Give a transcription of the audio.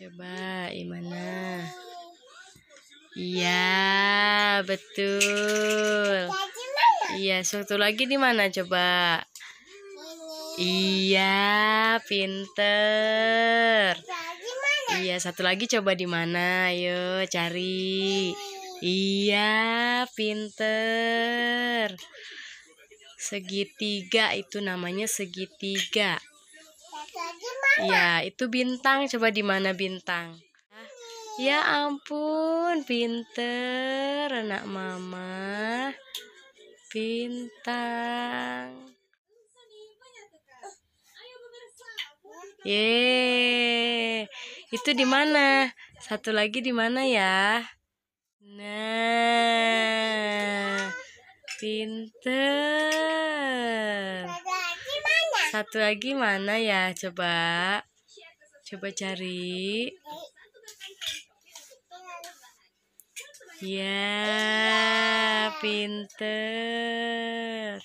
Coba gimana? Iya, betul. Iya, satu lagi di mana coba? Iya, pinter. Iya, satu lagi coba di mana? Ayo cari. Iya, pinter. Segitiga itu namanya segitiga. Iya, itu bintang. Coba di mana bintang? Ya ampun, pinter anak mama. Bintang. Ye. Itu di mana? Satu lagi di mana ya? Nah. Pinter. Satu lagi mana ya? Coba. Coba cari. Ya, pinter.